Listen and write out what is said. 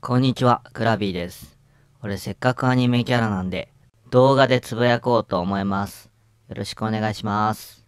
こんにちは、クラビーです。俺せっかくアニメキャラなんで、動画でつぶやこうと思います。よろしくお願いします。